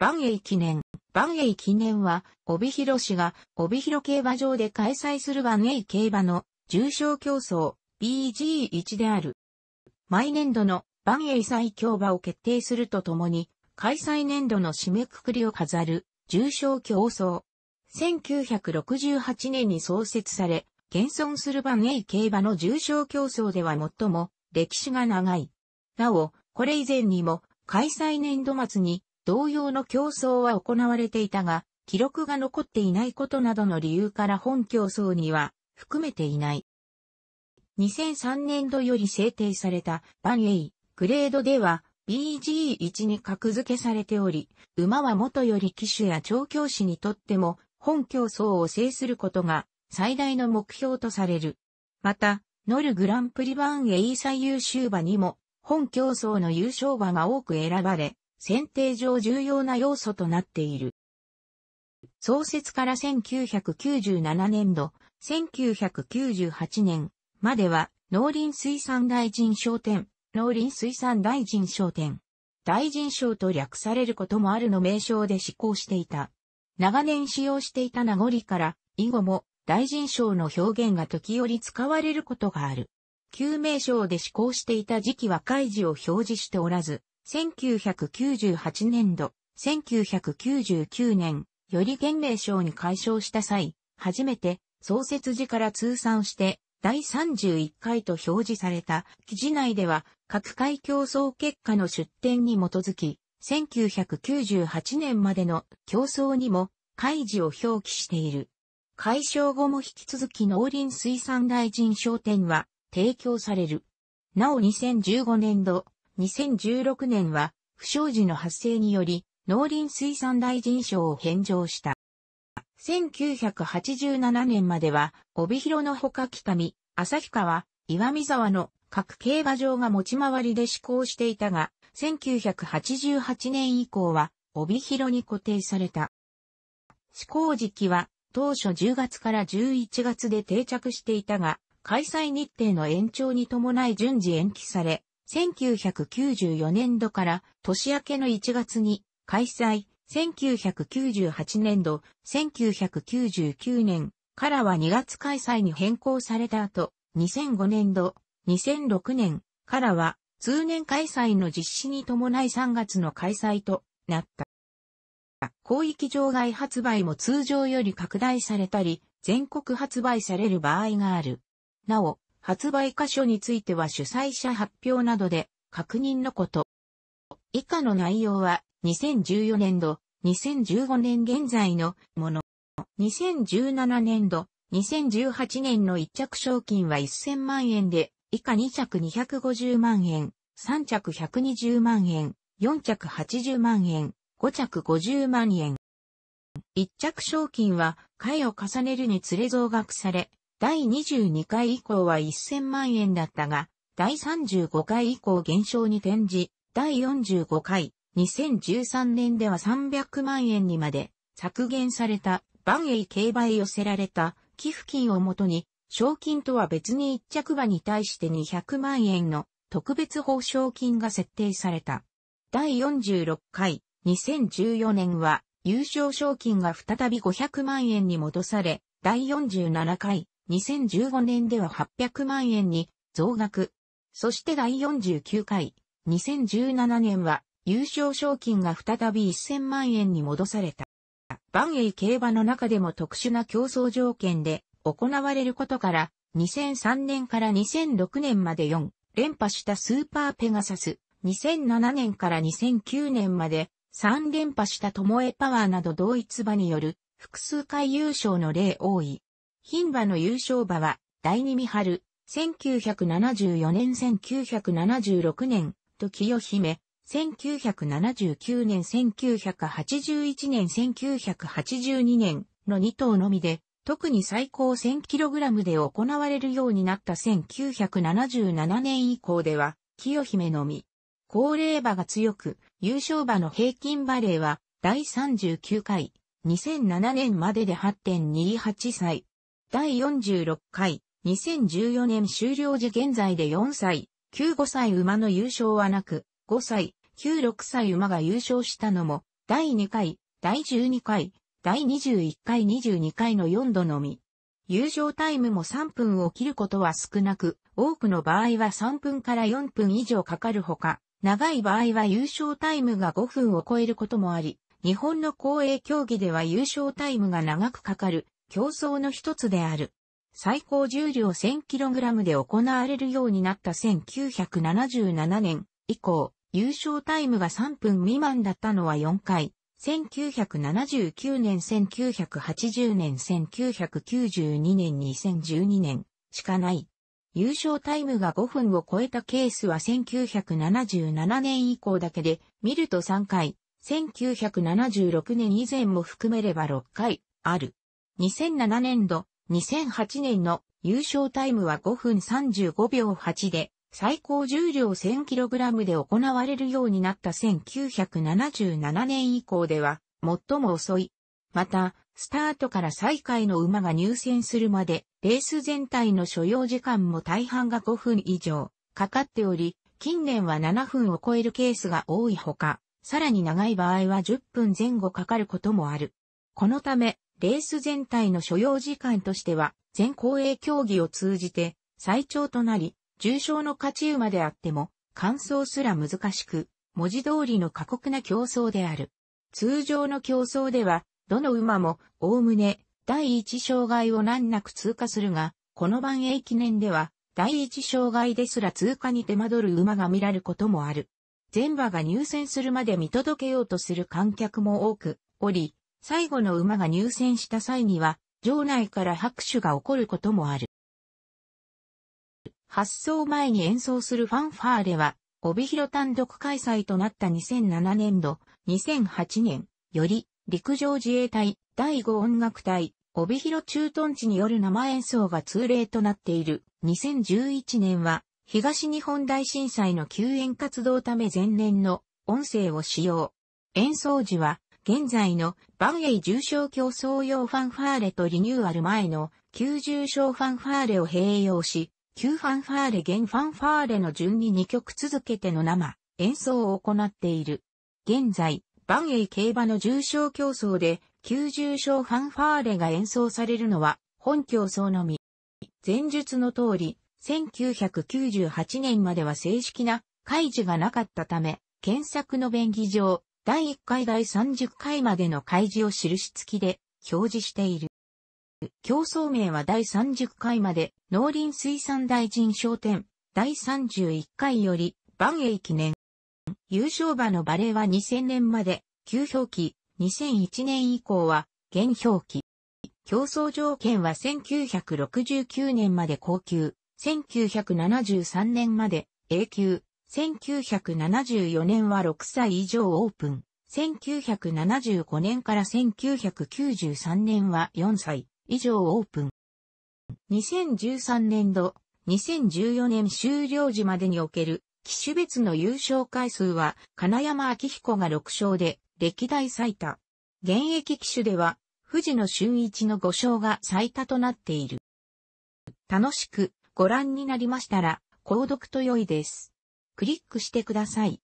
万栄記念。万栄記念は、帯広市が帯広競馬場で開催する万栄競馬の重賞競争 BG1 である。毎年度の万栄最強馬を決定するとともに、開催年度の締めくくりを飾る重賞競争。1968年に創設され、現存する万栄競馬の重賞競争では最も歴史が長い。なお、これ以前にも開催年度末に同様の競争は行われていたが、記録が残っていないことなどの理由から本競争には含めていない。2003年度より制定されたバンエイグレードでは BG1 に格付けされており、馬は元より騎手や調教師にとっても本競争を制することが最大の目標とされる。また、ノルグランプリバンエイ最優秀馬にも本競争の優勝馬が多く選ばれ、選定上重要な要素となっている。創設から1997年度、1998年までは農林水産大臣商店、農林水産大臣商店、大臣賞と略されることもあるの名称で施行していた。長年使用していた名残から以後も大臣賞の表現が時折使われることがある。旧名称で施行していた時期は開示を表示しておらず、1998年度、1999年、より県令賞に解消した際、初めて創設時から通算して第31回と表示された記事内では各回競争結果の出展に基づき、1998年までの競争にも開示を表記している。解消後も引き続き農林水産大臣商店は提供される。なお2015年度、2016年は不祥事の発生により農林水産大臣賞を返上した。1987年までは帯広のほか北見、旭川、岩見沢の各競馬場が持ち回りで施行していたが、1988年以降は帯広に固定された。施行時期は当初10月から11月で定着していたが、開催日程の延長に伴い順次延期され、1994年度から年明けの1月に開催、1998年度、1999年からは2月開催に変更された後、2005年度、2006年からは通年開催の実施に伴い3月の開催となった。広域場外発売も通常より拡大されたり、全国発売される場合がある。なお、発売箇所については主催者発表などで確認のこと。以下の内容は2014年度、2015年現在のもの。2017年度、2018年の一着賞金は1000万円で、以下2着250万円、3着120万円、4着80万円、5着50万円。一着賞金は回を重ねるにつれ増額され、第22回以降は1000万円だったが、第35回以降減少に転じ、第45回、2013年では300万円にまで削減された、万栄競売寄せられた寄付金をもとに、賞金とは別に一着馬に対して200万円の特別報奨金が設定された。第46回、2014年は優勝賞金が再び500万円に戻され、第47回、2015年では800万円に増額。そして第49回、2017年は優勝賞金が再び1000万円に戻された。万栄競馬の中でも特殊な競争条件で行われることから、2003年から2006年まで4連覇したスーパーペガサス、2007年から2009年まで3連覇したトモエパワーなど同一馬による複数回優勝の例多い。牝馬の優勝馬は、第二美春、1974年1976年、時代姫、1979年1981年1982年の2頭のみで、特に最高 1000kg で行われるようになった1977年以降では、清姫のみ。高齢馬が強く、優勝馬の平均馬齢は、第39回、2007年までで8.28歳、第46回、2014年終了時現在で4歳、95歳馬の優勝はなく、5歳、96歳馬が優勝したのも、第2回、第12回、第21回22回の4度のみ。優勝タイムも3分を切ることは少なく、多くの場合は3分から4分以上かかるほか、長い場合は優勝タイムが5分を超えることもあり、日本の公営競技では優勝タイムが長くかかる競争の一つである。最高重量 1000kg で行われるようになった1977年以降、優勝タイムが3分未満だったのは4回、1979年、1980年、1992年、2012年しかない。優勝タイムが5分を超えたケースは1977年以降だけで、見ると3回、1976年以前も含めれば6回、ある。2007年度、2008年の優勝タイムは5分35秒8で、最高重量 1000kg で行われるようになった1977年以降では、最も遅い。また、スタートから最下位の馬が入選するまで、レース全体の所要時間も大半が5分以上かかっており、近年は7分を超えるケースが多いほか、さらに長い場合は10分前後かかることもある。このため、レース全体の所要時間としては、全公営競技を通じて最長となり、重賞の勝ち馬であっても、完走すら難しく、文字通りの過酷な競争である。通常の競争では、どの馬も、おおむね、第一障害を難なく通過するが、この番栄記念では、第一障害ですら通過に手間取る馬が見られることもある。全馬が入選するまで見届けようとする観客も多く、おり、最後の馬が入選した際には、場内から拍手が起こることもある。発送前に演奏するファンファーレは、帯広単独開催となった2007年度、2008年、より、陸上自衛隊、第5音楽隊、帯広駐屯地による生演奏が通例となっている。2011年は、東日本大震災の救援活動ため前年の音声を使用。演奏時は、現在のバンエイ重症競争用ファンファーレとリニューアル前の旧重症ファンファーレを併用し、旧ファンファーレ現ファンファーレの順に2曲続けての生演奏を行っている。現在、バンエイ競馬の重症競争で旧重症ファンファーレが演奏されるのは本競争のみ。前述の通り、1998年までは正式な開示がなかったため、検索の便宜上、第1回第30回までの開示を印付きで表示している。競争名は第30回まで農林水産大臣商店第31回より万栄記念。優勝馬のバレーは2000年まで旧表記、2001年以降は現表記。競争条件は1969年まで高級、1973年まで A 級、1974年は6歳以上オープン。1975年から1993年は4歳以上オープン。2013年度、2014年終了時までにおける機種別の優勝回数は金山明彦が6勝で歴代最多。現役機種では藤野俊一の5勝が最多となっている。楽しくご覧になりましたら購読と良いです。クリックしてください。